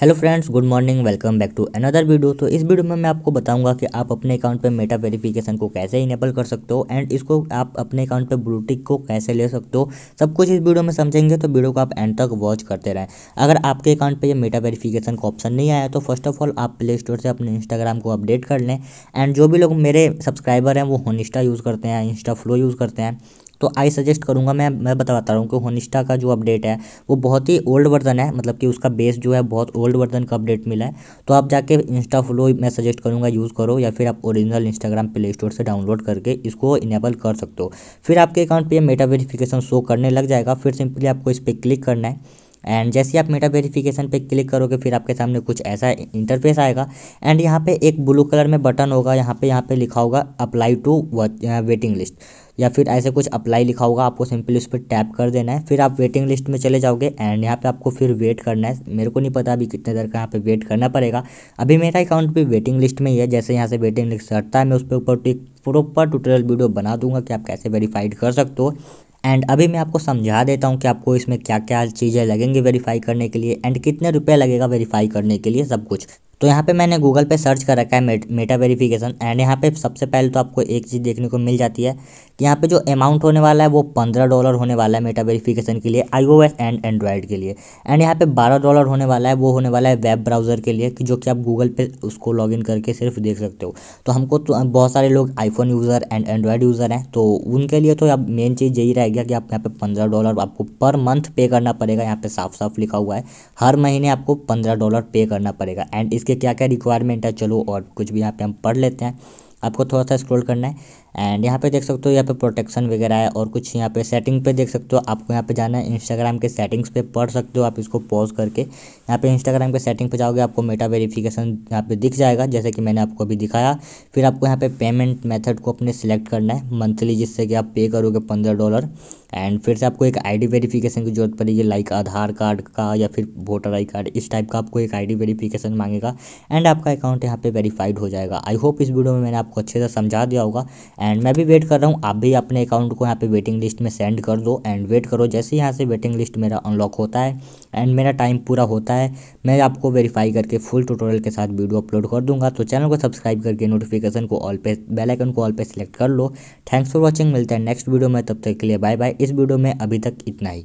hello friends good morning welcome back to another video तो इस video में मैं आपको बताऊंगा कि आप अपने अकाउंट पे मेटा वेरिफिकेशन को कैसे इनेबल कर सकते हो एंड इसको आप अपने अकाउंट पे ब्लूटिक को कैसे ले सकते हो सब कुछ इस वीडियो में समझेंगे तो वीडियो को आप एंड तक वॉच करते रहें अगर आपके अकाउंट पर यह मेटा वेरीफिकेशन का ऑप्शन नहीं आया तो फर्स्ट ऑफ ऑल आप प्ले स्टोर से अपने इंस्टाग्राम को अपडेट कर लें एंड जो भी लोग मेरे सब्सक्राइबर हैं वो होनिस्टा यूज़ करते हैं इंस्टा फ्लो यूज़ करते हैं तो आई सजेस्ट करूँगा मैं मैं बताता हूँ कि होनिस्टा का जो अपडेट है वो बहुत ही ओल्ड वर्जन है मतलब कि उसका बेस जो है बहुत ओल्ड वर्जन का अपडेट मिला है तो आप जाके इंस्टा फ्लो मैं सजेस्ट करूँगा यूज़ करो या फिर आप ओरिजिनल इंस्टाग्राम प्ले स्टोर से डाउनलोड करके इसको इनेबल कर सकते हो फिर आपके अकाउंट पर मेटा वेरीफिकेशन शो करने लग जाएगा फिर सिंपली आपको इस पर क्लिक करना है एंड जैसे आप मेटा वेरिफिकेशन पे क्लिक करोगे फिर आपके सामने कुछ ऐसा इंटरफेस आएगा एंड यहाँ पे एक ब्लू कलर में बटन होगा यहाँ पे यहाँ पे लिखा होगा अप्लाई टू वेटिंग लिस्ट या फिर ऐसे कुछ अप्लाई लिखा होगा आपको सिंपली उस पर टैप कर देना है फिर आप वेटिंग लिस्ट में चले जाओगे एंड यहाँ पे आपको फिर वेट करना है मेरे को नहीं पता अभी कितने देर का यहाँ पे वेट करना पड़ेगा अभी मेरा अकाउंट भी वेटिंग लिस्ट में ही है जैसे यहाँ से वेटिंग लिस्ट हटता है मैं उस पर ऊपर प्रॉपर ट्यूटोरियल वीडियो बना दूंगा कि आप कैसे वेरीफाइड कर सकते हो एंड अभी मैं आपको समझा देता हूँ कि आपको इसमें क्या क्या चीज़ें लगेंगी वेरीफाई करने के लिए एंड कितने रुपये लगेगा वेरीफाई करने के लिए सब कुछ तो यहाँ पे मैंने गूगल पे सर्च कर रखा है मेट, मेटा वेरिफिकेशन एंड यहाँ पे सबसे पहले तो आपको एक चीज़ देखने को मिल जाती है कि यहाँ पे जो अमाउंट होने वाला है वो पंद्रह डॉलर होने वाला है मेटा वेरिफिकेशन के लिए आईओएस एंड एंड्रॉयड के लिए एंड यहाँ पे बारह डॉलर होने वाला है वो होने वाला है वेब ब्राउज़र के लिए कि जो कि आप गूगल पे उसको इन करके सिर्फ देख सकते हो तो हमको तो बहुत सारे लोग iPhone user and android user हैं तो उनके लिए तो अब मेन चीज़ यही गया कि आप यहाँ पर पंद्रह डॉलर आपको पर मंथ पे करना पड़ेगा यहाँ पर साफ साफ लिखा हुआ है हर महीने आपको पंद्रह डॉलर पे करना पड़ेगा एंड इस इसके क्या क्या रिक्वायरमेंट है चलो और कुछ भी यहाँ पे हम पढ़ लेते हैं आपको थोड़ा सा स्क्रॉल करना है एंड यहाँ पे देख सकते हो यहाँ पे प्रोटेक्शन वगैरह है और कुछ यहाँ पे सेटिंग पे देख सकते हो आपको यहाँ पे जाना है इंस्टाग्राम के सेटिंग्स पे पढ़ सकते हो आप इसको पॉज करके यहाँ पे इंस्टाग्राम के सेटिंग पे जाओगे आपको मेटा वेरिफिकेशन यहाँ पे दिख जाएगा जैसे कि मैंने आपको अभी दिखाया फिर आपको यहाँ पे पेमेंट मेथड को अपने सेलेक्ट करना है मंथली जिससे कि आप पे करोगे पंद्रह डॉलर एंड फिर से आपको एक आईडी वेरिफिकेशन की जरूरत पड़ेगी लाइक आधार कार्ड का या फिर वोटर आई कार्ड इस टाइप का आपको एक आईडी वेरिफिकेशन मांगेगा एंड आपका अकाउंट यहाँ पे वेरीफाइड हो जाएगा आई होप इस वीडियो में मैंने आपको अच्छे से समझा दिया होगा एंड मैं भी वेट कर रहा हूँ आप भी अपने अकाउंट को यहाँ पे वेटिंग लिस्ट में सेंड कर दो एंड वेट करो जैसे यहाँ से वेटिंग लिस्ट मेरा अनलॉक होता है एंड मेरा टाइम पूरा होता है मैं आपको वेरीफाई करके फुल टूटोरियल के साथ वीडियो अपलोड कर दूँगा तो चैनल को सब्सक्राइब करके नोटिफिकेशन को ऑल पे बेलाइकन को ऑल पे सेलेक्ट कर लो थैंक्स फॉर वॉचिंग मिलता है नेक्स्ट वीडियो में तब तक के लिए बाय बाय इस वीडियो में अभी तक इतना ही